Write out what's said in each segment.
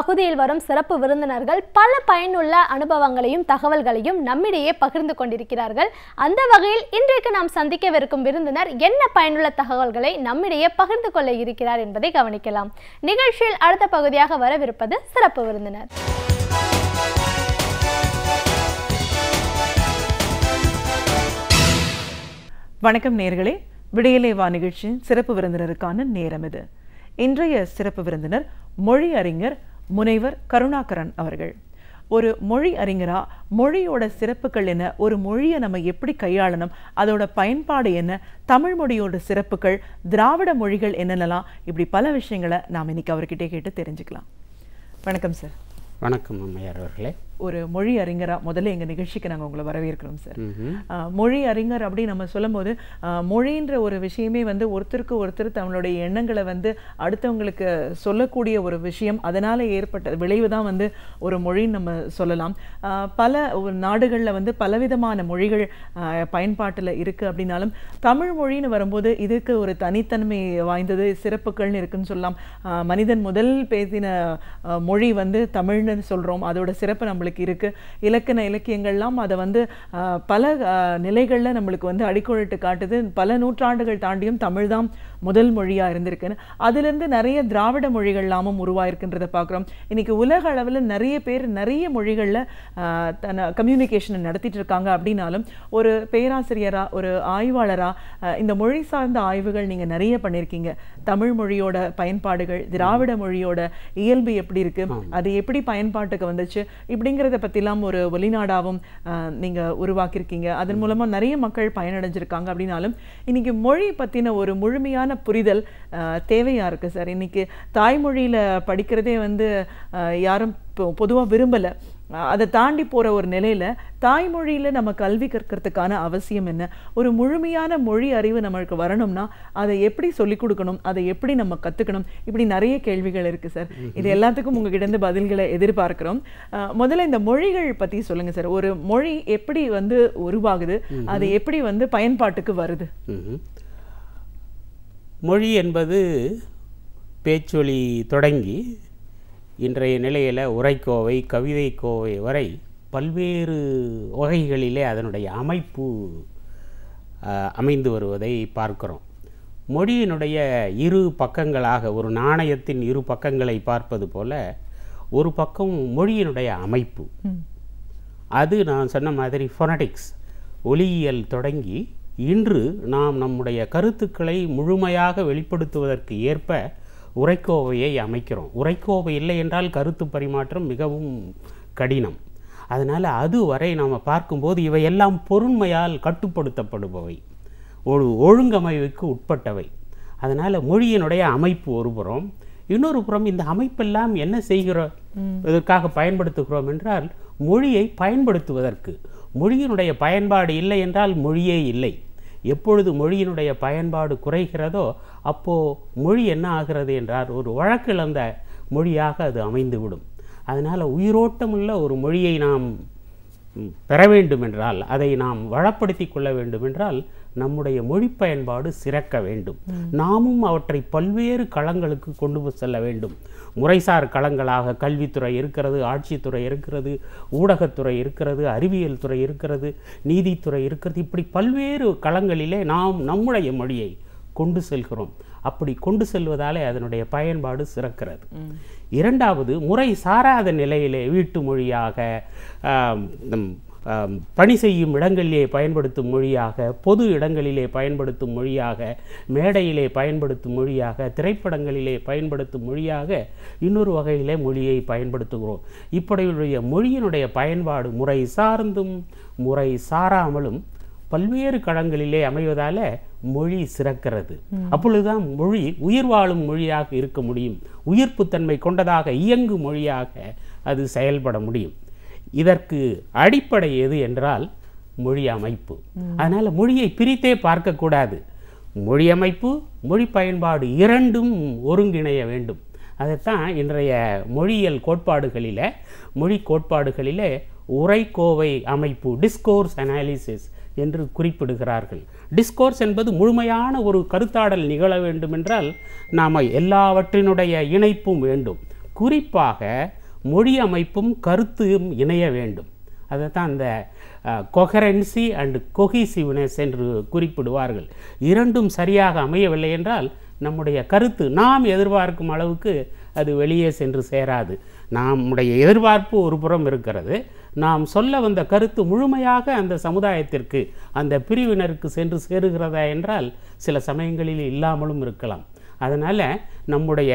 பகுதியில் வரும் சிறப்பு விருந்தினர்கள் பல பயனுள்ள அனுபவங்களையும் தகவல்களையும் நம்மிடையே பகிர்ந்து கொண்டிருக்கிறார்கள் அந்த வகையில் இன்றைக்கு நாம் சந்திக்கவிருக்கும் விருந்தினர் என்ன பயனுள்ள தகவல்களை நம்மிடையே பகிர்ந்து கொள்ள இருக்கிறார் என்பதை கவனிக்கலாம் நிகழ்ச்சியில் அடுத்த பகுதியாக வரவிருப்பது சிறப்பு விருந்தினர் வணக்கம் நேர்களே விடியலேவா நிகழ்ச்சியின் சிறப்பு விருந்தினருக்கான நேரம் இது இன்றைய சிறப்பு விருந்தினர் மொழி அறிஞர் முனைவர் கருணாகரன் அவர்கள் ஒரு மொழி அறிஞரா மொழியோட சிறப்புகள் என்ன ஒரு மொழியை நம்ம எப்படி கையாளணும் அதோட பயன்பாடு என்ன தமிழ் மொழியோட சிறப்புகள் திராவிட மொழிகள் என்னென்னலாம் இப்படி பல விஷயங்களை நாம் இன்னைக்கு அவர்கிட்ட கேட்டு தெரிஞ்சுக்கலாம் வணக்கம் சார் வணக்கம் அம்மையார் அவர்களே ஒரு மொழி அறிஞராக முதல்ல எங்கள் நிகழ்ச்சிக்கு நாங்கள் உங்களை வரவேற்கிறோம் சார் மொழி அறிஞர் அப்படி நம்ம சொல்லும்போது மொழின்ற ஒரு விஷயமே வந்து ஒருத்தருக்கு ஒருத்தர் தங்களுடைய எண்ணங்களை வந்து அடுத்தவங்களுக்கு சொல்லக்கூடிய ஒரு விஷயம் அதனால் ஏற்பட்ட விளைவு தான் வந்து ஒரு மொழின்னு நம்ம சொல்லலாம் பல நாடுகளில் வந்து பலவிதமான மொழிகள் பயன்பாட்டில் இருக்குது அப்படின்னாலும் தமிழ் மொழின்னு வரும்போது இதுக்கு ஒரு தனித்தன்மை வாய்ந்தது சிறப்புகள்னு இருக்குன்னு சொல்லலாம் மனிதன் முதல் பேசின மொழி வந்து தமிழ்னு சொல்கிறோம் அதோட சிறப்பு நம்மளுக்கு நம்மளுக்கு இருக்குது இலக்கண இலக்கியங்கள்லாம் அதை வந்து பல நிலைகளில் நம்மளுக்கு வந்து அடிக்கோழிட்டு காட்டுது பல நூற்றாண்டுகள் தாண்டியும் தமிழ் தான் முதல் மொழியாக இருந்திருக்குன்னு அதுலேருந்து நிறைய திராவிட மொழிகள்லாமும் உருவாயிருக்குன்றதை பார்க்குறோம் இன்றைக்கி உலக அளவில் நிறைய பேர் நிறைய மொழிகளில் தன கம்யூனிகேஷனை நடத்திட்டு இருக்காங்க அப்படின்னாலும் ஒரு பேராசிரியராக ஒரு ஆய்வாளராக இந்த மொழி சார்ந்த ஆய்வுகள் நீங்கள் நிறைய பண்ணியிருக்கீங்க தமிழ் மொழியோட பயன்பாடுகள் திராவிட மொழியோட இயல்பு எப்படி இருக்குது அது எப்படி பயன்பாட்டுக்கு வந்துச்சு இப்படிங்கிற அப்படிங்கிறத பற்றிலாம் ஒரு வெளிநாடாகவும் நீங்கள் உருவாக்கியிருக்கீங்க அதன் மூலமாக நிறைய மக்கள் பயனடைஞ்சிருக்காங்க அப்படின்னாலும் இன்றைக்கி மொழி பற்றின ஒரு முழுமையான புரிதல் தேவையாக இருக்குது சார் இன்றைக்கி தாய்மொழியில் படிக்கிறதே வந்து யாரும் பொதுவாக விரும்பலை அதை தாண்டி போகிற ஒரு நிலையில் தாய்மொழியில் நம்ம கல்வி கற்கிறதுக்கான அவசியம் என்ன ஒரு முழுமையான மொழி அறிவு நம்மளுக்கு வரணும்னா அதை எப்படி சொல்லிக் கொடுக்கணும் அதை எப்படி நம்ம கற்றுக்கணும் இப்படி நிறைய கேள்விகள் இருக்குது சார் இது எல்லாத்துக்கும் இருந்து பதில்களை எதிர்பார்க்குறோம் முதல்ல இந்த மொழிகள் பற்றி சொல்லுங்கள் சார் ஒரு மொழி எப்படி வந்து உருவாகுது அது எப்படி வந்து பயன்பாட்டுக்கு வருது மொழி என்பது பேச்சொலி தொடங்கி இன்றைய நிலையில் உரைக்கோவை கவிதை கோவை வரை பல்வேறு வகைகளிலே அதனுடைய அமைப்பு அமைந்து வருவதை பார்க்கிறோம் மொழியினுடைய இரு பக்கங்களாக ஒரு நாணயத்தின் இரு பக்கங்களை பார்ப்பது போல ஒரு பக்கம் மொழியினுடைய அமைப்பு அது நான் சொன்ன மாதிரி ஃபொனடிக்ஸ் ஒலியியல் தொடங்கி இன்று நாம் நம்முடைய கருத்துக்களை முழுமையாக வெளிப்படுத்துவதற்கு ஏற்ப உரைக்கோவையை அமைக்கிறோம் உரைக்கோவை இல்லை என்றால் கருத்து பரிமாற்றம் மிகவும் கடினம் அதனால் அதுவரை நாம் பார்க்கும்போது இவையெல்லாம் பொருண்மையால் கட்டுப்படுத்தப்படுபவை ஒரு ஒழுங்கமைவுக்கு உட்பட்டவை அதனால் மொழியினுடைய அமைப்பு ஒரு புறம் இன்னொரு புறம் இந்த அமைப்பெல்லாம் என்ன செய்கிறோம் இதற்காக பயன்படுத்துகிறோம் என்றால் மொழியை பயன்படுத்துவதற்கு மொழியினுடைய பயன்பாடு இல்லை என்றால் மொழியே இல்லை எப்பொழுது மொழியினுடைய பயன்பாடு குறைகிறதோ அப்போது மொழி என்ன ஆகிறது என்றால் ஒரு வழக்கிழந்த மொழியாக அது அமைந்துவிடும் அதனால் உயிரோட்டமுள்ள ஒரு மொழியை நாம் பெற வேண்டுமென்றால் அதை நாம் வளப்படுத்தி கொள்ள வேண்டுமென்றால் நம்முடைய மொழி பயன்பாடு சிறக்க வேண்டும் நாமும் அவற்றை பல்வேறு களங்களுக்கு கொண்டு செல்ல வேண்டும் முறைசார் களங்களாக கல்வித்துறை இருக்கிறது ஆட்சித்துறை இருக்கிறது ஊடகத்துறை இருக்கிறது அறிவியல் துறை இருக்கிறது நீதித்துறை இருக்கிறது இப்படி பல்வேறு களங்களிலே நாம் நம்முடைய மொழியை கொண்டு செல்கிறோம் அப்படி கொண்டு செல்வதாலே அதனுடைய பயன்பாடு சிறக்கிறது இரண்டாவது முறை சாராத நிலையிலே வீட்டு மொழியாக பணி செய்யும் இடங்களிலே பயன்படுத்தும் மொழியாக பொது இடங்களிலே பயன்படுத்தும் மொழியாக மேடையிலே பயன்படுத்தும் மொழியாக திரைப்படங்களிலே பயன்படுத்தும் மொழியாக இன்னொரு வகையிலே மொழியை பயன்படுத்துகிறோம் இப்படியுடைய மொழியினுடைய பயன்பாடு முறை சார்ந்தும் முறை சாராமலும் பல்வேறு களங்களிலே அமைவதால் மொழி சிறக்கிறது அப்பொழுதுதான் மொழி உயிர் வாழும் மொழியாக இருக்க முடியும் உயிர்ப்புத்தன்மை கொண்டதாக இயங்கு மொழியாக அது செயல்பட முடியும் இதற்கு அடிப்படை எது என்றால் மொழி அமைப்பு அதனால் மொழியை பிரித்தே பார்க்கக்கூடாது மொழி அமைப்பு மொழி பயன்பாடு இரண்டும் ஒருங்கிணைய வேண்டும் அதைத்தான் இன்றைய மொழியியல் கோட்பாடுகளில் மொழி கோட்பாடுகளில் உரைக்கோவை அமைப்பு டிஸ்கோர்ஸ் அனாலிசிஸ் என்று குறிப்பிடுகிறார்கள் டிஸ்கோர்ஸ் என்பது முழுமையான ஒரு கருத்தாடல் நிகழ வேண்டுமென்றால் நாம் எல்லாவற்றினுடைய இணைப்பும் வேண்டும் குறிப்பாக மொழி அமைப்பும் கருத்தும் இணைய வேண்டும் அதை தான் அந்த கொஹரன்சி அண்ட் கொஹிசிவ்னஸ் என்று குறிப்பிடுவார்கள் இரண்டும் சரியாக அமையவில்லை என்றால் நம்முடைய கருத்து நாம் எதிர்பார்க்கும் அளவுக்கு அது வெளியே சென்று சேராது நம்முடைய எதிர்பார்ப்பு ஒரு புறம் இருக்கிறது நாம் சொல்ல வந்த கருத்து முழுமையாக அந்த சமுதாயத்திற்கு அந்த பிரிவினருக்கு சென்று சேருகிறதா என்றால் சில சமயங்களில் இல்லாமலும் இருக்கலாம் அதனால் நம்முடைய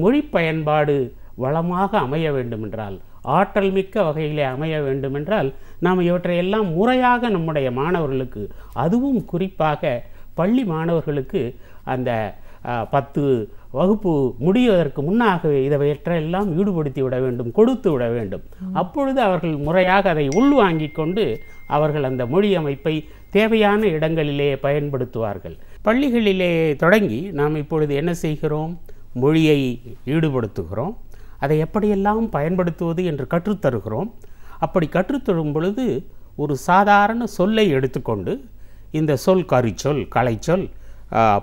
மொழி பயன்பாடு வளமாக அமைய வேண்டுமென்றால் ஆற்றல் மிக்க வகையிலே அமைய வேண்டுமென்றால் நாம் இவற்றையெல்லாம் முறையாக நம்முடைய மாணவர்களுக்கு அதுவும் குறிப்பாக பள்ளி மாணவர்களுக்கு அந்த பத்து வகுப்பு முடிவதற்கு முன்னாகவே இதையற்றெல்லாம் ஈடுபடுத்தி விட வேண்டும் கொடுத்து விட வேண்டும் அப்பொழுது அவர்கள் முறையாக அதை உள்வாங்கிக் கொண்டு அவர்கள் அந்த மொழி அமைப்பை தேவையான இடங்களிலே பயன்படுத்துவார்கள் பள்ளிகளிலே தொடங்கி நாம் இப்பொழுது என்ன செய்கிறோம் மொழியை ஈடுபடுத்துகிறோம் அதை எப்படியெல்லாம் பயன்படுத்துவது என்று கற்றுத்தருகிறோம் அப்படி கற்றுத்தரும் பொழுது ஒரு சாதாரண சொல்லை எடுத்துக்கொண்டு இந்த சொல் கரிச்சொல் கலைச்சொல்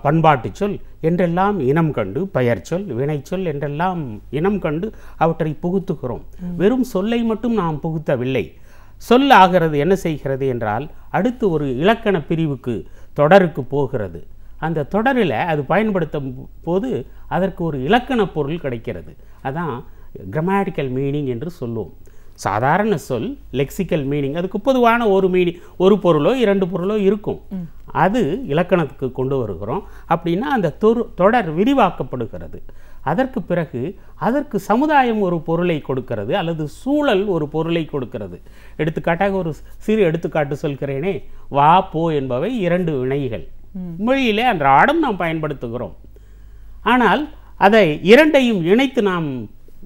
பண்பாட்டு சொல் என்றெல்லாம் இனம் கண்டு பெயர் சொல் வினைச்சொல் என்றெல்லாம் இனம் கண்டு அவற்றை புகுத்துகிறோம் வெறும் சொல்லை மட்டும் நாம் புகுத்தவில்லை சொல் ஆகிறது என்ன செய்கிறது என்றால் அடுத்து ஒரு இலக்கண பிரிவுக்கு தொடருக்கு போகிறது அந்த தொடரில் அது பயன்படுத்தும் போது அதற்கு ஒரு இலக்கண பொருள் கிடைக்கிறது அதான் கிரமேட்டிக்கல் மீனிங் என்று சொல்லுவோம் சாதாரண சொல் லெக்சிக்கல் மீனிங் அதுக்கு பொதுவான ஒரு மீனிங் ஒரு பொருளோ இரண்டு பொருளோ இருக்கும் அது இலக்கணத்துக்கு கொண்டு வருகிறோம் அப்படின்னா அந்த தொரு தொடர் விரிவாக்கப்படுகிறது அதற்கு பிறகு அதற்கு சமுதாயம் ஒரு பொருளை கொடுக்கிறது அல்லது சூழல் ஒரு பொருளை கொடுக்கிறது எடுத்துக்காட்டாக ஒரு சிறு எடுத்துக்காட்டு சொல்கிறேனே வா போ என்பவை இரண்டு வினைகள் மொழியிலே அந்த ஆடம் நாம் பயன்படுத்துகிறோம் ஆனால் அதை இரண்டையும் இணைத்து நாம்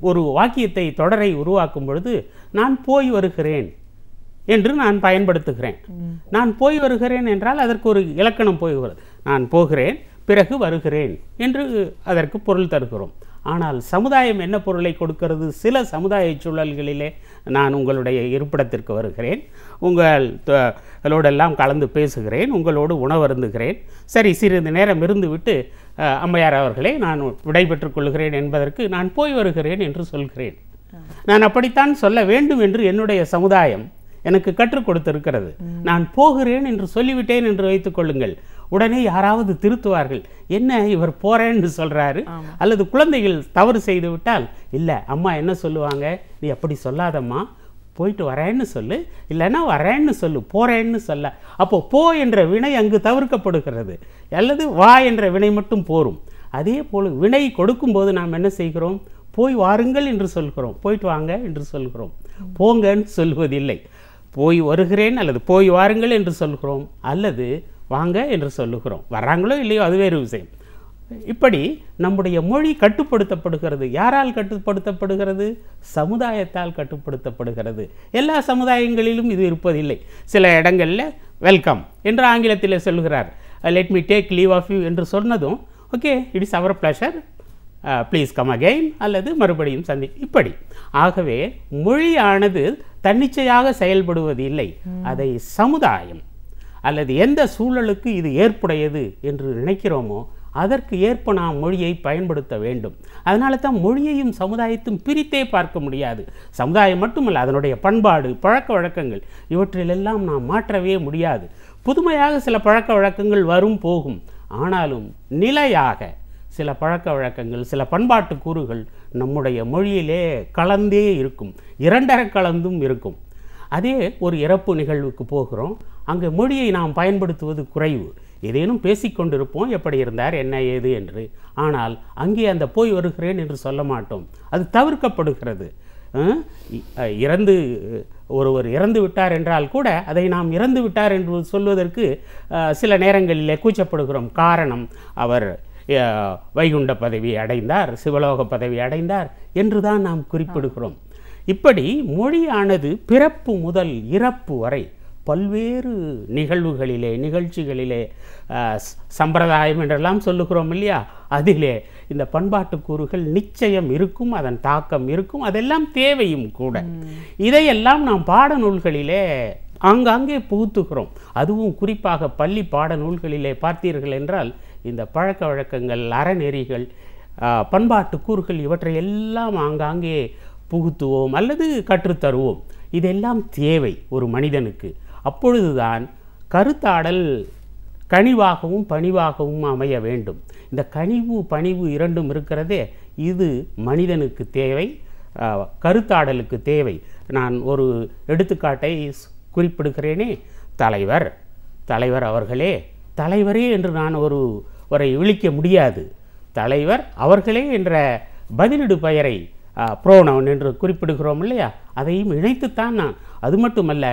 ஒரு வாக்கியத்தை தொடரை உருவாக்கும் பொழுது நான் போய் வருகிறேன் என்று நான் பயன்படுத்துகிறேன் நான் போய் வருகிறேன் என்றால் அதற்கு ஒரு இலக்கணம் போய் வருது நான் போகிறேன் பிறகு வருகிறேன் என்று அதற்கு பொருள் தருகிறோம் ஆனால் சமுதாயம் என்ன பொருளை கொடுக்கிறது சில சமுதாய சூழல்களிலே நான் உங்களுடைய இருப்பிடத்திற்கு வருகிறேன் உங்களோடெல்லாம் கலந்து பேசுகிறேன் உங்களோடு உணவருந்துகிறேன் சரி சிறிது நேரம் இருந்துவிட்டு அம்மையார் அவர்களை நான் விடைபெற்றுக் கொள்கிறேன் என்பதற்கு நான் போய் வருகிறேன் என்று சொல்கிறேன் நான் அப்படித்தான் சொல்ல வேண்டும் என்று என்னுடைய சமுதாயம் எனக்கு கற்றுக் கொடுத்திருக்கிறது நான் போகிறேன் என்று சொல்லிவிட்டேன் என்று வைத்துக் கொள்ளுங்கள் உடனே யாராவது திருத்துவார்கள் என்ன இவர் போறேன்னு சொல்றாரு அல்லது குழந்தைகள் தவறு செய்து விட்டால் இல்லை அம்மா என்ன சொல்லுவாங்க நீ அப்படி சொல்லாதம்மா போயிட்டு வரேன்னு சொல்லு இல்லைன்னா வரேன்னு சொல்லு போகிறேன்னு சொல்ல அப்போ போ என்ற வினை அங்கு தவிர்க்கப்படுகிறது அல்லது வா என்ற வினை மட்டும் போரும் அதே போல் வினை கொடுக்கும்போது நாம் என்ன செய்கிறோம் போய் வாருங்கள் என்று சொல்கிறோம் போயிட்டு வாங்க என்று சொல்கிறோம் போங்கன்னு சொல்வதில்லை போய் வருகிறேன் அல்லது போய் வாருங்கள் என்று சொல்கிறோம் அல்லது வாங்க என்று சொல்லுகிறோம் வராங்களோ இல்லையோ அது வேறு விஷயம் இப்படி நம்முடைய மொழி கட்டுப்படுத்தப்படுகிறது யாரால் கட்டுப்படுத்தப்படுகிறது சமுதாயத்தால் கட்டுப்படுத்தப்படுகிறது எல்லா சமுதாயங்களிலும் இது இருப்பதில்லை சில இடங்களில் வெல்கம் என்று ஆங்கிலத்தில் சொல்கிறார் let me take leave of you என்று சொன்னதும் okay it is our pleasure please come again அல்லது மறுபடியும் சந்தி இப்படி ஆகவே மொழியானது தன்னிச்சையாக செயல்படுவது இல்லை அதை சமுதாயம் அல்லது எந்த சூழலுக்கு இது ஏற்புடையது என்று நினைக்கிறோமோ அதற்கு ஏற்ப நாம் மொழியை பயன்படுத்த வேண்டும் அதனால தான் மொழியையும் சமுதாயத்தையும் பிரித்தே பார்க்க முடியாது சமுதாயம் மட்டுமல்ல அதனுடைய பண்பாடு பழக்க வழக்கங்கள் இவற்றிலெல்லாம் நாம் மாற்றவே முடியாது புதுமையாக சில பழக்க வழக்கங்கள் வரும் போகும் ஆனாலும் நிலையாக சில பழக்க வழக்கங்கள் சில பண்பாட்டு கூறுகள் நம்முடைய மொழியிலே கலந்தே இருக்கும் இரண்டரை கலந்தும் இருக்கும் அதே ஒரு இறப்பு நிகழ்வுக்கு போகிறோம் அங்கே மொழியை நாம் பயன்படுத்துவது குறைவு ஏதேனும் பேசிக்கொண்டிருப்போம் எப்படி இருந்தார் என்ன ஏது என்று ஆனால் அங்கே அந்த போய் வருகிறேன் என்று சொல்ல மாட்டோம் அது தவிர்க்கப்படுகிறது இறந்து ஒருவர் இறந்து விட்டார் என்றால் கூட அதை நாம் இறந்து விட்டார் என்று சொல்வதற்கு சில நேரங்களிலே கூச்சப்படுகிறோம் காரணம் அவர் வைகுண்ட பதவி அடைந்தார் சிவலோக பதவி அடைந்தார் என்று தான் நாம் குறிப்பிடுகிறோம் இப்படி மொழியானது பிறப்பு முதல் இறப்பு வரை பல்வேறு நிகழ்வுகளிலே நிகழ்ச்சிகளிலே சம்பிரதாயம் என்றெல்லாம் சொல்லுகிறோம் இல்லையா அதிலே இந்த பண்பாட்டு கூறுகள் நிச்சயம் இருக்கும் அதன் தாக்கம் இருக்கும் அதெல்லாம் தேவையும் கூட இதையெல்லாம் நாம் பாடநூல்களிலே ஆங்காங்கே புகுத்துகிறோம் அதுவும் குறிப்பாக பள்ளி பாடநூல்களிலே பார்த்தீர்கள் என்றால் இந்த பழக்க வழக்கங்கள் அறநெறிகள் பண்பாட்டு கூறுகள் இவற்றை எல்லாம் ஆங்காங்கே புகுத்துவோம் அல்லது கற்றுத்தருவோம் இதெல்லாம் தேவை ஒரு மனிதனுக்கு அப்பொழுதுதான் கருத்தாடல் கனிவாகவும் பணிவாகவும் அமைய வேண்டும் இந்த கனிவு பணிவு இரண்டும் இருக்கிறதே இது மனிதனுக்கு தேவை கருத்தாடலுக்கு தேவை நான் ஒரு எடுத்துக்காட்டை குறிப்பிடுகிறேனே தலைவர் தலைவர் அவர்களே தலைவரே என்று நான் ஒரு வரை விழிக்க முடியாது தலைவர் அவர்களே என்ற பதிலிடு பெயரை புரோனவன் என்று குறிப்பிடுகிறோம் இல்லையா அதையும் இணைத்துத்தான் நான் அது மட்டுமல்ல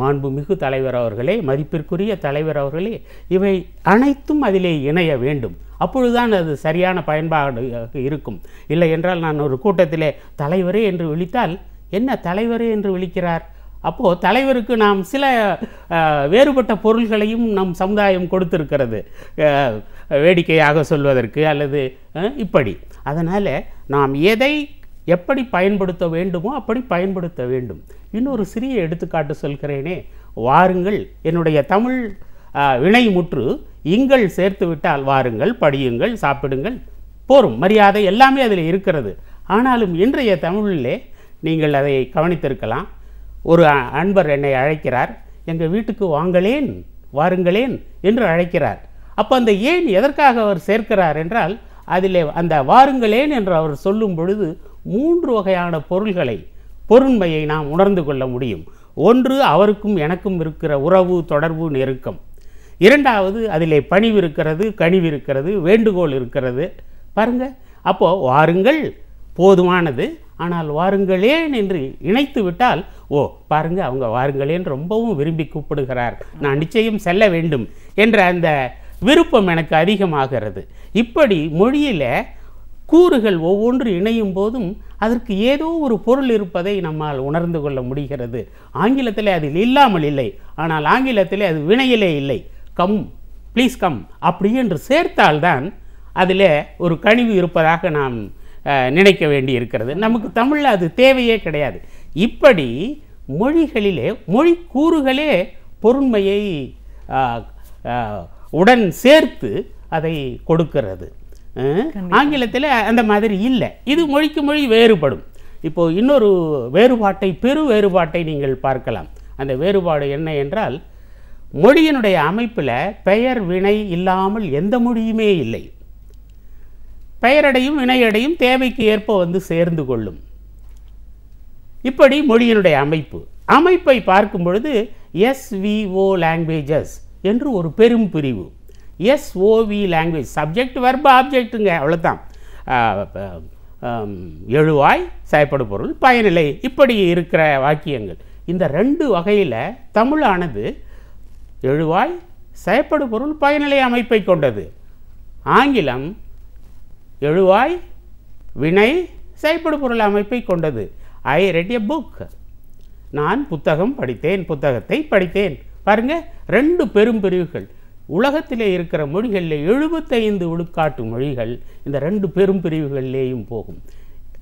மாண்புமிகு தலைவர் அவர்களே மதிப்பிற்குரிய தலைவர் அவர்களே இவை அனைத்தும் அதிலே இணைய வேண்டும் அப்பொழுதுதான் அது சரியான பயன்பாடு இருக்கும் இல்லை என்றால் நான் ஒரு கூட்டத்திலே தலைவரே என்று விழித்தால் என்ன தலைவரே என்று விழிக்கிறார் அப்போது தலைவருக்கு நாம் சில வேறுபட்ட பொருள்களையும் நம் சமுதாயம் கொடுத்திருக்கிறது வேடிக்கையாக சொல்வதற்கு அல்லது இப்படி அதனால் நாம் எதை எப்படி பயன்படுத்த வேண்டுமோ அப்படி பயன்படுத்த வேண்டும் இன்னொரு சிறிய எடுத்துக்காட்டு சொல்கிறேனே வாருங்கள் என்னுடைய தமிழ் முற்று இங்கள் சேர்த்து விட்டால் வாருங்கள் படியுங்கள் சாப்பிடுங்கள் போரும் மரியாதை எல்லாமே அதில் இருக்கிறது ஆனாலும் இன்றைய தமிழிலே நீங்கள் அதை கவனித்திருக்கலாம் ஒரு அன்பர் என்னை அழைக்கிறார் எங்கள் வீட்டுக்கு வாங்களேன் வாருங்களேன் என்று அழைக்கிறார் அப்போ அந்த ஏன் எதற்காக அவர் சேர்க்கிறார் என்றால் அதிலே அந்த வாருங்களேன் என்று அவர் சொல்லும் பொழுது மூன்று வகையான பொருள்களை பொருண்மையை நாம் உணர்ந்து கொள்ள முடியும் ஒன்று அவருக்கும் எனக்கும் இருக்கிற உறவு தொடர்பு நெருக்கம் இரண்டாவது அதிலே பணிவு இருக்கிறது கனிவு இருக்கிறது வேண்டுகோள் இருக்கிறது பாருங்கள் அப்போது வாருங்கள் போதுமானது ஆனால் வாருங்களேன் என்று இணைத்து விட்டால் ஓ பாருங்க அவங்க வாருங்களேன் ரொம்பவும் விரும்பி கூப்பிடுகிறார் நான் நிச்சயம் செல்ல வேண்டும் என்ற அந்த விருப்பம் எனக்கு அதிகமாகிறது இப்படி மொழியில் கூறுகள் ஒவ்வொன்று இணையும் போதும் அதற்கு ஏதோ ஒரு பொருள் இருப்பதை நம்மால் உணர்ந்து கொள்ள முடிகிறது ஆங்கிலத்தில் அதில் இல்லாமல் இல்லை ஆனால் ஆங்கிலத்தில் அது வினையிலே இல்லை கம் ப்ளீஸ் கம் அப்படி என்று சேர்த்தால்தான் அதில் ஒரு கனிவு இருப்பதாக நாம் நினைக்க வேண்டி இருக்கிறது நமக்கு தமிழில் அது தேவையே கிடையாது இப்படி மொழிகளிலே மொழி கூறுகளே பொருண்மையை உடன் சேர்த்து அதை கொடுக்கிறது ஆங்கிலத்தில் அந்த மாதிரி இல்லை இது மொழிக்கு மொழி வேறுபடும் இப்போது இன்னொரு வேறுபாட்டை பெரு வேறுபாட்டை நீங்கள் பார்க்கலாம் அந்த வேறுபாடு என்ன என்றால் மொழியினுடைய அமைப்பில் பெயர் வினை இல்லாமல் எந்த மொழியுமே இல்லை பெயரடையும் வினையடையும் தேவைக்கு ஏற்ப வந்து சேர்ந்து கொள்ளும் இப்படி மொழியினுடைய அமைப்பு அமைப்பை பார்க்கும் பொழுது எஸ்விஓ லாங்குவேஜஸ் என்று ஒரு பெரும் பிரிவு எஸ்ஓவி லாங்குவேஜ் சப்ஜெக்ட் வர்ப ஆப்ஜெக்ட்டுங்க அவ்வளோதான் எழுவாய் செயற்படு பொருள் பயனிலை இப்படி இருக்கிற வாக்கியங்கள் இந்த ரெண்டு வகையில் தமிழானது எழுவாய் செயற்படு பொருள் பயனிலை அமைப்பை கொண்டது ஆங்கிலம் எழுவாய் வினை செயற்படு பொருள் அமைப்பை கொண்டது ஐ ரெட் எ புக் நான் புத்தகம் படித்தேன் புத்தகத்தை படித்தேன் பாருங்கள் ரெண்டு பெரும் பிரிவுகள் உலகத்திலே இருக்கிற மொழிகளில் எழுபத்தைந்து விழுக்காட்டு மொழிகள் இந்த ரெண்டு பெரும் பிரிவுகளிலேயும் போகும்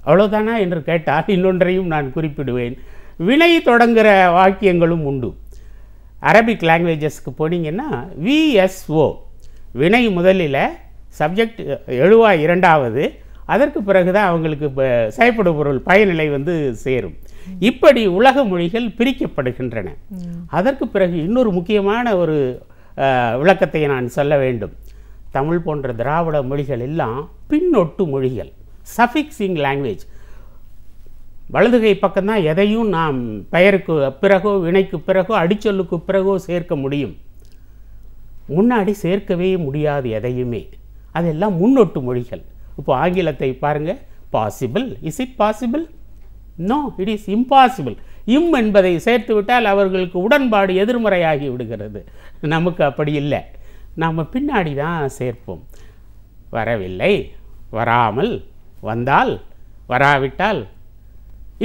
அவ்வளோதானா என்று கேட்டால் இன்னொன்றையும் நான் குறிப்பிடுவேன் வினை தொடங்குகிற வாக்கியங்களும் உண்டு அரபிக் லாங்குவேஜஸ்க்கு போனீங்கன்னா விஎஸ்ஓ வினை முதலில் சப்ஜெக்ட் எழுவா இரண்டாவது அதற்கு பிறகு தான் அவங்களுக்கு இப்போ பொருள் பயனிலை வந்து சேரும் இப்படி உலக மொழிகள் பிரிக்கப்படுகின்றன அதற்கு பிறகு இன்னொரு முக்கியமான ஒரு விளக்கத்தை நான் சொல்ல வேண்டும் தமிழ் போன்ற திராவிட மொழிகள் எல்லாம் பின்னொட்டு மொழிகள் சஃபிக்ஸிங் லாங்குவேஜ் வலதுகை பக்கம்தான் எதையும் நாம் பெயருக்கு பிறகோ வினைக்கு பிறகோ அடிச்சொல்லுக்கு பிறகோ சேர்க்க முடியும் முன்னாடி சேர்க்கவே முடியாது எதையுமே அதெல்லாம் முன்னொட்டு மொழிகள் இப்போ ஆங்கிலத்தை பாருங்கள் possible is it possible no it is impossible im என்பதை சேர்த்து விட்டால் அவர்களுக்கு உடன்பாடு எதிர்மறையாகி விடுகிறது நமக்கு அப்படி இல்லை நாம் பின்னாடி தான் சேர்ப்போம் வரவில்லை வராமல் வந்தால் வராவிட்டால்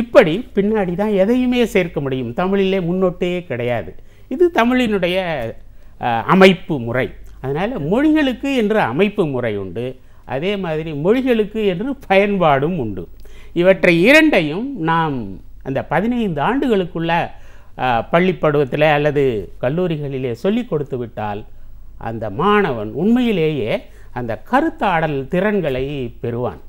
இப்படி பின்னாடி தான் எதையுமே சேர்க்க முடியும் தமிழிலே முன்னோட்டே கிடையாது இது தமிழினுடைய அமைப்பு முறை அதனால் மொழிகளுக்கு என்ற அமைப்பு முறை உண்டு அதே மாதிரி மொழிகளுக்கு என்று பயன்பாடும் உண்டு இவற்றை இரண்டையும் நாம் அந்த பதினைந்து ஆண்டுகளுக்குள்ள பள்ளிப்பருவத்தில் அல்லது கல்லூரிகளிலே சொல்லி கொடுத்து விட்டால் அந்த மாணவன் உண்மையிலேயே அந்த கருத்தாடல் திறன்களை பெறுவான்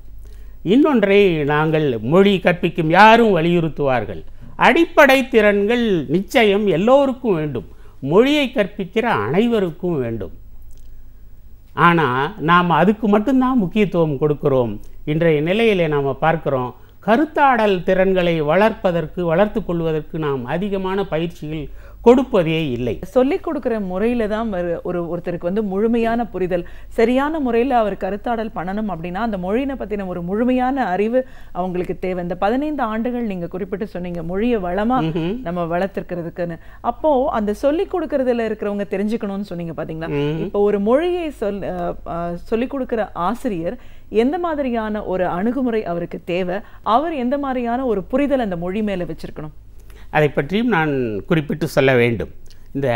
இன்னொன்றை நாங்கள் மொழி கற்பிக்கும் யாரும் வலியுறுத்துவார்கள் அடிப்படை திறன்கள் நிச்சயம் எல்லோருக்கும் வேண்டும் மொழியை கற்பிக்கிற அனைவருக்கும் வேண்டும் ஆனால் நாம் அதுக்கு மட்டும்தான் முக்கியத்துவம் கொடுக்கிறோம் இன்றைய நிலையில் நாம் பார்க்குறோம் கருத்தாடல் திறன்களை வளர்ப்பதற்கு வளர்த்து கொள்வதற்கு நாம் அதிகமான பயிற்சியில் கொடுப்பதே இல்லை சொல்லிக் கொடுக்குற முறையில தான் ஒரு ஒருத்தருக்கு வந்து முழுமையான புரிதல் சரியான முறையில் அவர் கருத்தாடல் பண்ணணும் அப்படின்னா அந்த மொழியினை பற்றின ஒரு முழுமையான அறிவு அவங்களுக்கு தேவை இந்த பதினைந்து ஆண்டுகள் நீங்கள் குறிப்பிட்டு சொன்னீங்க மொழியை வளமாக நம்ம வளர்த்துருக்கிறதுக்குன்னு அப்போ அந்த சொல்லிக் கொடுக்கறதுல இருக்கிறவங்க தெரிஞ்சுக்கணும்னு சொன்னீங்க பார்த்தீங்களா இப்போ ஒரு மொழியை சொல் சொல்லிக் கொடுக்குற ஆசிரியர் எந்த மாதிரியான ஒரு அணுகுமுறை அவருக்கு தேவை அவர் எந்த மாதிரியான ஒரு புரிதல் அந்த மொழி மேலே வச்சிருக்கணும் அதை பற்றியும் நான் குறிப்பிட்டு சொல்ல வேண்டும் இந்த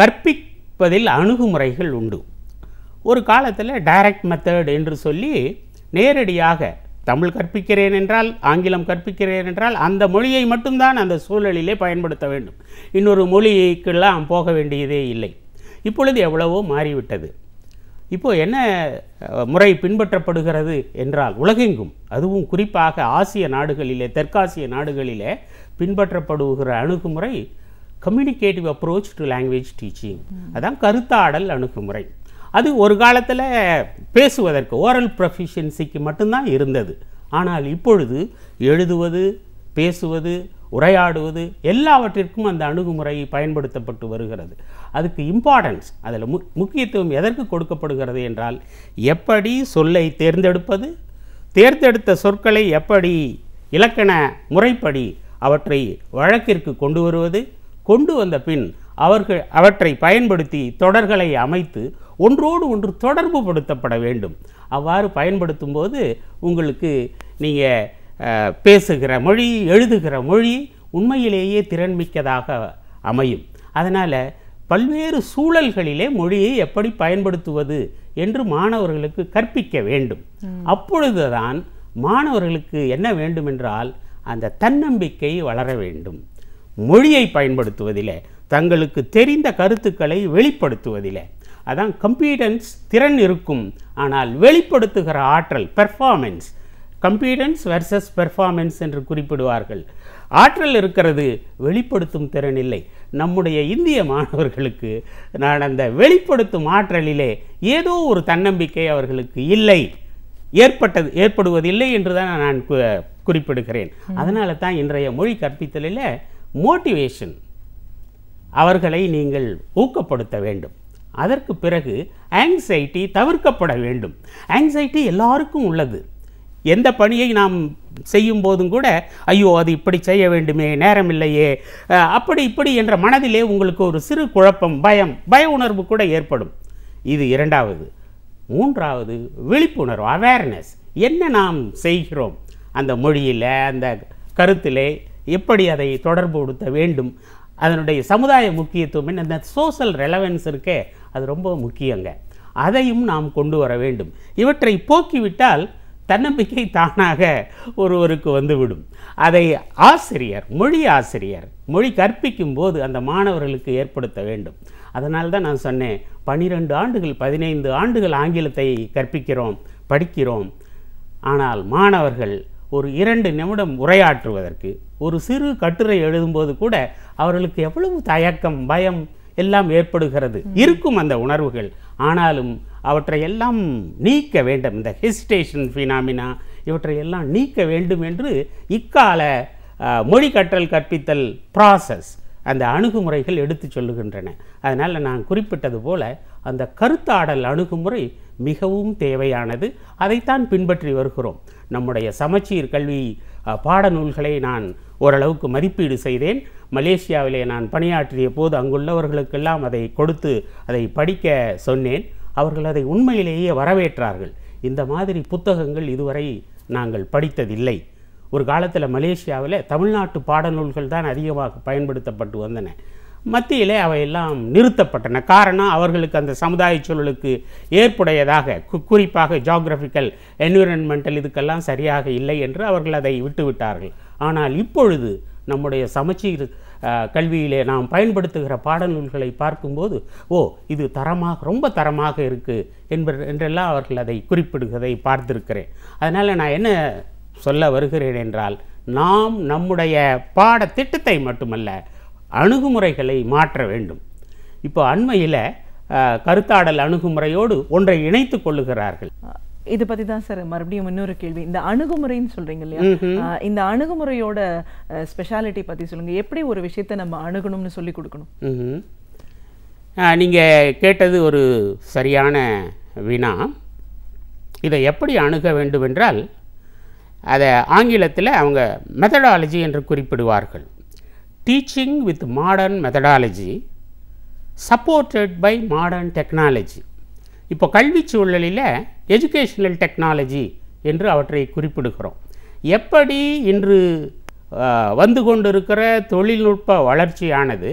கற்பிப்பதில் அணுகுமுறைகள் உண்டு ஒரு காலத்தில் டைரக்ட் மெத்தட் என்று சொல்லி நேரடியாக தமிழ் கற்பிக்கிறேன் என்றால் ஆங்கிலம் கற்பிக்கிறேன் என்றால் அந்த மொழியை மட்டும்தான் அந்த சூழலிலே பயன்படுத்த வேண்டும் இன்னொரு மொழிக்கெல்லாம் போக வேண்டியதே இல்லை இப்பொழுது எவ்வளவோ மாறிவிட்டது இப்போது என்ன முறை பின்பற்றப்படுகிறது என்றால் உலகெங்கும் அதுவும் குறிப்பாக ஆசிய நாடுகளிலே தெற்காசிய நாடுகளிலே பின்பற்றப்படுகிற அணுகுமுறை communicative approach to language teaching அதான் கருத்தாடல் அணுகுமுறை அது ஒரு காலத்தில் பேசுவதற்கு ஓரல் ப்ரொஃபிஷியன்சிக்கு மட்டும்தான் இருந்தது ஆனால் இப்பொழுது எழுதுவது பேசுவது உரையாடுவது எல்லாவற்றிற்கும் அந்த அணுகுமுறை பயன்படுத்தப்பட்டு வருகிறது அதுக்கு இம்பார்ட்டன்ஸ் அதில் மு முக்கியத்துவம் எதற்கு கொடுக்கப்படுகிறது என்றால் எப்படி சொல்லை தேர்ந்தெடுப்பது தேர்ந்தெடுத்த சொற்களை எப்படி இலக்கண முறைப்படி அவற்றை வழக்கிற்கு கொண்டு வருவது கொண்டு வந்த பின் அவர்கள் அவற்றை பயன்படுத்தி தொடர்களை அமைத்து ஒன்றோடு ஒன்று தொடர்பு படுத்தப்பட வேண்டும் அவ்வாறு பயன்படுத்தும் போது உங்களுக்கு நீங்கள் பேசுகிற மொழி எழுதுகிற மொழி உண்மையிலேயே திறன்மிக்கதாக அமையும் அதனால் பல்வேறு சூழல்களிலே மொழியை எப்படி பயன்படுத்துவது என்று மாணவர்களுக்கு கற்பிக்க வேண்டும் அப்பொழுதுதான் மாணவர்களுக்கு என்ன வேண்டுமென்றால் அந்த தன்னம்பிக்கை வளர வேண்டும் மொழியை பயன்படுத்துவதில் தங்களுக்கு தெரிந்த கருத்துக்களை வெளிப்படுத்துவதில் அதான் கம்பீடன்ஸ் திறன் இருக்கும் ஆனால் வெளிப்படுத்துகிற ஆற்றல் பெர்ஃபார்மென்ஸ் கம்பீடன்ஸ் வெர்சஸ் பெர்ஃபார்மன்ஸ் என்று குறிப்பிடுவார்கள் ஆற்றல் இருக்கிறது வெளிப்படுத்தும் திறன் இல்லை நம்முடைய இந்திய மாணவர்களுக்கு நான் அந்த வெளிப்படுத்தும் ஆற்றலிலே ஏதோ ஒரு தன்னம்பிக்கை அவர்களுக்கு இல்லை ஏற்பட்டது ஏற்படுவதில்லை என்று தான் நான் குறிப்பிடுகிறேன் அதனால தான் இன்றைய மொழி கற்பித்தலில் மோட்டிவேஷன் அவர்களை நீங்கள் ஊக்கப்படுத்த வேண்டும் அதற்கு பிறகு ஆங்ஸைட்டி தவிர்க்கப்பட வேண்டும் ஆங்ஸைட்டி எல்லாருக்கும் உள்ளது எந்த பணியை நாம் செய்யும் போதும் கூட ஐயோ அது இப்படி செய்ய வேண்டுமே நேரம் இல்லையே அப்படி இப்படி என்ற மனதிலே உங்களுக்கு ஒரு சிறு குழப்பம் பயம் பய உணர்வு கூட ஏற்படும் இது இரண்டாவது மூன்றாவது விழிப்புணர்வு அவேர்னஸ் என்ன நாம் செய்கிறோம் அந்த மொழியில் அந்த கருத்திலே எப்படி அதை தொடர்புபடுத்த வேண்டும் அதனுடைய சமுதாய முக்கியத்துவம் அந்த சோசல் ரெலவென்ஸ் இருக்கே அது ரொம்ப முக்கியங்க அதையும் நாம் கொண்டு வர வேண்டும் இவற்றை போக்கிவிட்டால் தன்னம்பிக்கை தானாக ஒருவருக்கு வந்துவிடும் அதை ஆசிரியர் மொழி ஆசிரியர் மொழி கற்பிக்கும் போது அந்த மாணவர்களுக்கு ஏற்படுத்த வேண்டும் அதனால் தான் நான் சொன்னேன் பனிரெண்டு ஆண்டுகள் பதினைந்து ஆண்டுகள் ஆங்கிலத்தை கற்பிக்கிறோம் படிக்கிறோம் ஆனால் மாணவர்கள் ஒரு இரண்டு நிமிடம் உரையாற்றுவதற்கு ஒரு சிறு கட்டுரை எழுதும்போது கூட அவர்களுக்கு எவ்வளவு தயக்கம் பயம் எல்லாம் ஏற்படுகிறது இருக்கும் அந்த உணர்வுகள் ஆனாலும் அவற்றையெல்லாம் நீக்க வேண்டும் இந்த ஹெசிடேஷன் ஃபினாமினா இவற்றையெல்லாம் நீக்க வேண்டும் என்று இக்கால மொழி கற்றல் கற்பித்தல் ப்ராசஸ் அந்த அணுகுமுறைகள் எடுத்து சொல்லுகின்றன அதனால் நான் குறிப்பிட்டது போல அந்த கருத்தாடல் அணுகுமுறை மிகவும் தேவையானது அதைத்தான் பின்பற்றி வருகிறோம் நம்முடைய சமச்சீர் கல்வி பாடநூல்களை நான் ஓரளவுக்கு மதிப்பீடு செய்தேன் மலேசியாவிலே நான் பணியாற்றிய போது அங்குள்ளவர்களுக்கெல்லாம் அதை கொடுத்து அதை படிக்க சொன்னேன் அவர்கள் அதை உண்மையிலேயே வரவேற்றார்கள் இந்த மாதிரி புத்தகங்கள் இதுவரை நாங்கள் படித்ததில்லை ஒரு காலத்தில் மலேசியாவில் தமிழ்நாட்டு பாடநூல்கள் தான் அதிகமாக பயன்படுத்தப்பட்டு வந்தன மத்தியிலே அவையெல்லாம் நிறுத்தப்பட்டன காரணம் அவர்களுக்கு அந்த சமுதாய சூழலுக்கு ஏற்புடையதாக குறிப்பாக ஜாகிரபிக்கல் என்விரன்மெண்டல் இதுக்கெல்லாம் சரியாக இல்லை என்று அவர்கள் அதை விட்டுவிட்டார்கள் ஆனால் இப்பொழுது நம்முடைய சமச்சீர் கல்வியிலே நாம் பயன்படுத்துகிற பாடநூல்களை பார்க்கும்போது ஓ இது தரமாக ரொம்ப தரமாக இருக்குது என்பது என்றெல்லாம் அவர்கள் அதை குறிப்பிடுவதை பார்த்திருக்கிறேன் அதனால் நான் என்ன சொல்ல வருகிறேன் என்றால் நாம் நம்முடைய பாடத்திட்டத்தை மட்டுமல்ல அணுகுமுறைகளை மாற்ற வேண்டும் இப்போ அண்மையில் கருத்தாடல் அணுகுமுறையோடு ஒன்றை இணைத்து கொள்ளுகிறார்கள் இது பத்தி தான் சார் மறுபடியும் இன்னொரு கேள்வி இந்த அணுகுமுறைன்னு சொல்றீங்க இல்லையா இந்த அணுகுமுறையோட ஸ்பெஷாலிட்டி பத்தி சொல்லுங்க எப்படி ஒரு விஷயத்த நம்ம அணுகணும்னு சொல்லி கொடுக்கணும் நீங்கள் கேட்டது ஒரு சரியான வினா இதை எப்படி அணுக வேண்டும் என்றால் அதை ஆங்கிலத்தில் அவங்க மெத்தடாலஜி என்று குறிப்பிடுவார்கள் teaching with modern methodology supported by modern technology இப்போ கல்வி சூழலில் எஜுகேஷ்னல் டெக்னாலஜி என்று அவற்றை குறிப்பிடுகிறோம் எப்படி இன்று வந்து கொண்டிருக்கிற தொழில்நுட்ப வளர்ச்சியானது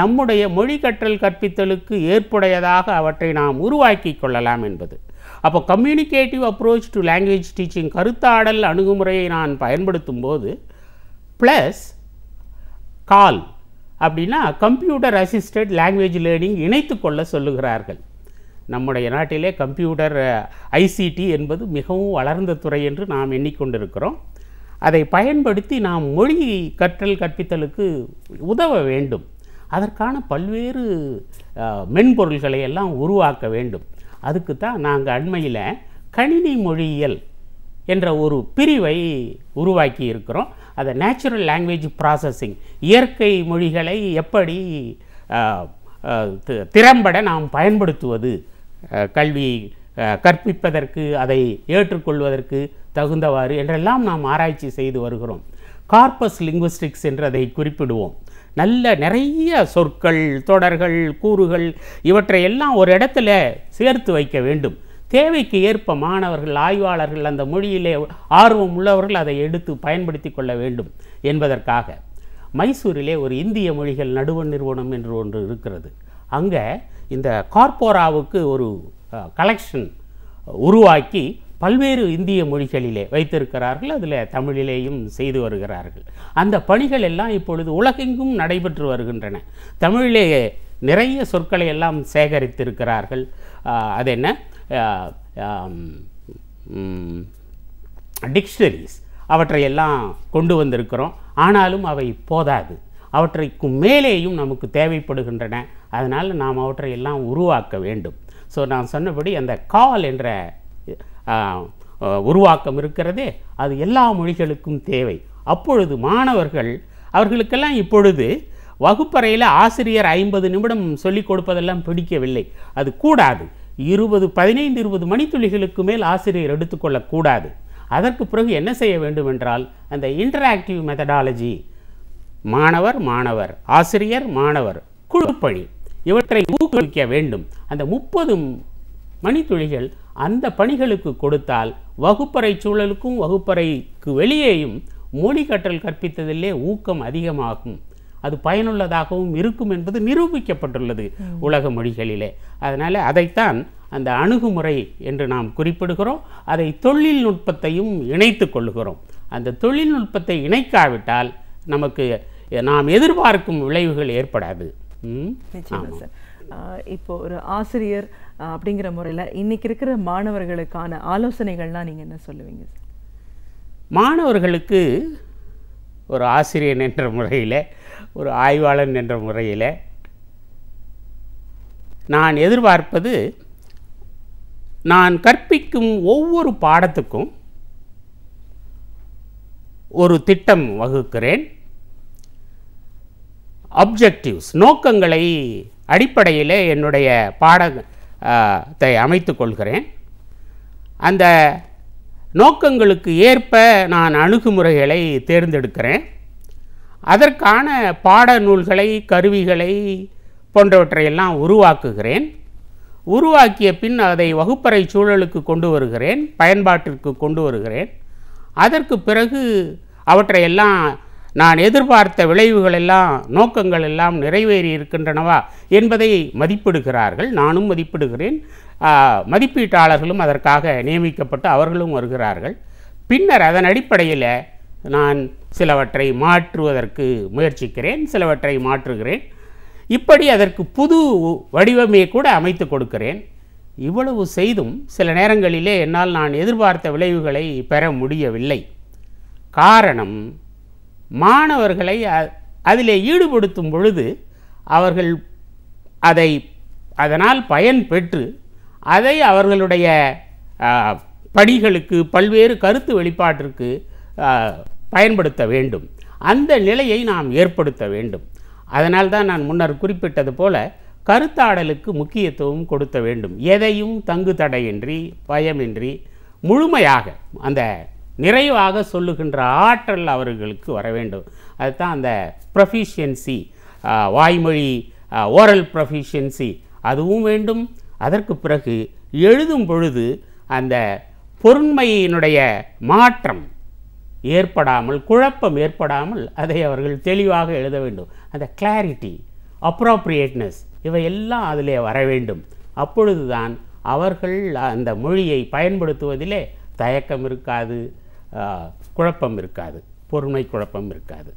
நம்முடைய மொழி கற்றல் கற்பித்தலுக்கு ஏற்புடையதாக அவற்றை நாம் உருவாக்கி கொள்ளலாம் என்பது அப்போ communicative approach to language teaching கருத்தாடல் அணுகுமுறையை நான் பயன்படுத்தும் போது ப்ளஸ் கால் அப்படின்னா கம்ப்யூட்டர் அசிஸ்டட் லாங்குவேஜ் லேர்னிங் இணைத்து கொள்ள சொல்லுகிறார்கள் நம்முடைய நாட்டிலே கம்ப்யூட்டர் ஐசிடி என்பது மிகவும் வளர்ந்த துறை என்று நாம் எண்ணிக்கொண்டிருக்கிறோம் அதை பயன்படுத்தி நாம் மொழி கற்றல் கற்பித்தலுக்கு உதவ வேண்டும் அதற்கான பல்வேறு மென்பொருள்களை எல்லாம் உருவாக்க வேண்டும் அதுக்கு தான் நாங்கள் அண்மையில் கணினி மொழியியல் என்ற ஒரு பிரிவை உருவாக்கி இருக்கிறோம் அதை நேச்சுரல் லாங்குவேஜ் ப்ராசஸிங் இயற்கை மொழிகளை எப்படி திறம்பட நாம் பயன்படுத்துவது கல்வி கற்பிப்பதற்கு அதை ஏற்றுக்கொள்வதற்கு தகுந்தவாறு என்றெல்லாம் நாம் ஆராய்ச்சி செய்து வருகிறோம் கார்பஸ் லிங்குஸ்டிக்ஸ் என்று அதை குறிப்பிடுவோம் நல்ல நிறைய சொற்கள் தொடர்கள் கூறுகள் இவற்றை எல்லாம் ஒரு இடத்துல சேர்த்து வைக்க வேண்டும் தேவைக்கு ஏற்ப மாணவர்கள் ஆய்வாளர்கள் அந்த மொழியிலே ஆர்வம் உள்ளவர்கள் அதை எடுத்து பயன்படுத்தி கொள்ள வேண்டும் என்பதற்காக மைசூரிலே ஒரு இந்திய மொழிகள் நடுவண் நிறுவனம் என்று ஒன்று இருக்கிறது அங்கே இந்த கார்போராவுக்கு ஒரு கலெக்ஷன் உருவாக்கி பல்வேறு இந்திய மொழிகளிலே வைத்திருக்கிறார்கள் அதில் தமிழிலேயும் செய்து வருகிறார்கள் அந்த பணிகள் எல்லாம் இப்பொழுது உலகெங்கும் நடைபெற்று வருகின்றன தமிழிலே நிறைய சொற்களை எல்லாம் சேகரித்திருக்கிறார்கள் அது என்ன டிக்ஷனரிஸ் அவற்றையெல்லாம் கொண்டு வந்திருக்கிறோம் ஆனாலும் அவை போதாது அவற்றைக்கு மேலேயும் நமக்கு தேவைப்படுகின்றன அதனால் நாம் அவற்றையெல்லாம் உருவாக்க வேண்டும் ஸோ நான் சொன்னபடி அந்த கால் என்ற உருவாக்கம் இருக்கிறதே அது எல்லா மொழிகளுக்கும் தேவை அப்பொழுது மாணவர்கள் அவர்களுக்கெல்லாம் இப்பொழுது வகுப்பறையில் ஆசிரியர் ஐம்பது நிமிடம் சொல்லிக் கொடுப்பதெல்லாம் பிடிக்கவில்லை அது கூடாது இருபது பதினைந்து இருபது மணித்துளிகளுக்கு மேல் ஆசிரியர் எடுத்துக்கொள்ளக்கூடாது அதற்கு பிறகு என்ன செய்ய வேண்டும் என்றால் அந்த இன்டராக்டிவ் மெத்தடாலஜி மாணவர் மாணவர் ஆசிரியர் மாணவர் குழுப்பணி இவற்றை ஊக்குவிக்க வேண்டும் அந்த முப்பது மணித்துளிகள் அந்த பணிகளுக்கு கொடுத்தால் வகுப்பறை சூழலுக்கும் வகுப்பறைக்கு வெளியேயும் மொழி கற்றல் கற்பித்ததிலே ஊக்கம் அதிகமாகும் அது பயனுள்ளதாகவும் இருக்கும் என்பது நிரூபிக்கப்பட்டுள்ளது உலக மொழிகளிலே அதனால் அதைத்தான் அந்த அணுகுமுறை என்று நாம் குறிப்பிடுகிறோம் அதை தொழில்நுட்பத்தையும் இணைத்து கொள்ளுகிறோம் அந்த தொழில்நுட்பத்தை இணைக்காவிட்டால் நமக்கு நாம் எதிர்பார்க்கும் விளைவுகள் ஏற்படாது இப்போ ஒரு ஆசிரியர் அப்படிங்கிற முறையில் இன்னைக்கு இருக்கிற மாணவர்களுக்கான ஆலோசனைகள்லாம் நீங்கள் என்ன சொல்லுவீங்க மாணவர்களுக்கு ஒரு ஆசிரியர் என்ற முறையில் ஒரு ஆய்வாளன் என்ற முறையில் நான் எதிர்பார்ப்பது நான் கற்பிக்கும் ஒவ்வொரு பாடத்துக்கும் ஒரு திட்டம் வகுக்கிறேன் அப்ஜெக்டிவ்ஸ் நோக்கங்களை அடிப்படையில் என்னுடைய பாடத்தை அமைத்து கொள்கிறேன் அந்த நோக்கங்களுக்கு ஏற்ப நான் அணுகுமுறைகளை தேர்ந்தெடுக்கிறேன் அதற்கான பாட நூல்களை கருவிகளை போன்றவற்றையெல்லாம் உருவாக்குகிறேன் உருவாக்கிய பின் அதை வகுப்பறை சூழலுக்கு கொண்டு வருகிறேன் பயன்பாட்டிற்கு கொண்டு வருகிறேன் அதற்கு பிறகு அவற்றையெல்லாம் நான் எதிர்பார்த்த விளைவுகள் எல்லாம் நோக்கங்கள் எல்லாம் நிறைவேறி இருக்கின்றனவா என்பதை மதிப்பிடுகிறார்கள் நானும் மதிப்பிடுகிறேன் மதிப்பீட்டாளர்களும் அதற்காக நியமிக்கப்பட்டு அவர்களும் வருகிறார்கள் பின்னர் அதன் அடிப்படையில் நான் சிலவற்றை மாற்றுவதற்கு முயற்சிக்கிறேன் சிலவற்றை மாற்றுகிறேன் இப்படி அதற்கு புது வடிவமே கூட அமைத்து கொடுக்கிறேன் இவ்வளவு செய்தும் சில நேரங்களிலே என்னால் நான் எதிர்பார்த்த விளைவுகளை பெற முடியவில்லை காரணம் மாணவர்களை அதிலே ஈடுபடுத்தும் பொழுது அவர்கள் அதை அதனால் பயன் பெற்று அதை அவர்களுடைய பணிகளுக்கு பல்வேறு கருத்து வெளிப்பாட்டிற்கு பயன்படுத்த வேண்டும் அந்த நிலையை நாம் ஏற்படுத்த வேண்டும் அதனால் தான் நான் முன்னர் குறிப்பிட்டது போல கருத்தாடலுக்கு முக்கியத்துவம் கொடுத்த வேண்டும் எதையும் தங்கு தடையின்றி பயமின்றி முழுமையாக அந்த நிறைவாக சொல்லுகின்ற ஆற்றல் அவர்களுக்கு வர வேண்டும் அதுதான் அந்த ப்ரொஃபிஷியன்சி வாய்மொழி ஓரல் ப்ரொஃபிஷியன்சி அதுவும் வேண்டும் அதற்கு பிறகு எழுதும் பொழுது அந்த பொருண்மையினுடைய மாற்றம் ஏற்படாமல் குழப்பம் ஏற்படாமல் அதை அவர்கள் தெளிவாக எழுத வேண்டும் அந்த கிளாரிட்டி அப்ராப்ரியேட்னஸ் இவையெல்லாம் அதிலே வர வேண்டும் அப்பொழுதுதான் அவர்கள் அந்த மொழியை பயன்படுத்துவதிலே தயக்கம் இருக்காது குழப்பம் இருக்காது பொறுமை குழப்பம் இருக்காது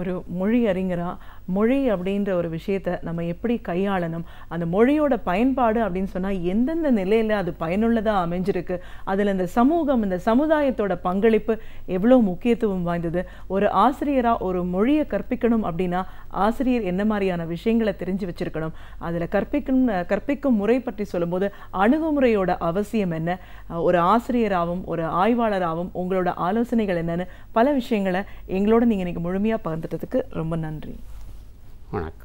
ஒரு மொழி அறிஞராக மொழி அப்படின்ற ஒரு விஷயத்தை நம்ம எப்படி கையாளணும் அந்த மொழியோட பயன்பாடு அப்படின்னு சொன்னால் எந்தெந்த நிலையில் அது பயனுள்ளதாக அமைஞ்சிருக்கு அதில் இந்த சமூகம் இந்த சமுதாயத்தோட பங்களிப்பு எவ்வளோ முக்கியத்துவம் வாய்ந்தது ஒரு ஆசிரியராக ஒரு மொழியை கற்பிக்கணும் அப்படின்னா ஆசிரியர் என்ன மாதிரியான விஷயங்களை தெரிஞ்சு வச்சுருக்கணும் அதில் கற்பிக்கும் கற்பிக்கும் முறை பற்றி சொல்லும்போது அணுகுமுறையோட அவசியம் என்ன ஒரு ஆசிரியராகவும் ஒரு ஆய்வாளராகவும் உங்களோட ஆலோசனைகள் என்னென்னு பல விஷயங்களை எங்களோட நீங்கள் இன்றைக்கி முழுமையாக பகிர்ந்துட்டதுக்கு ரொம்ப நன்றி வணக்கம்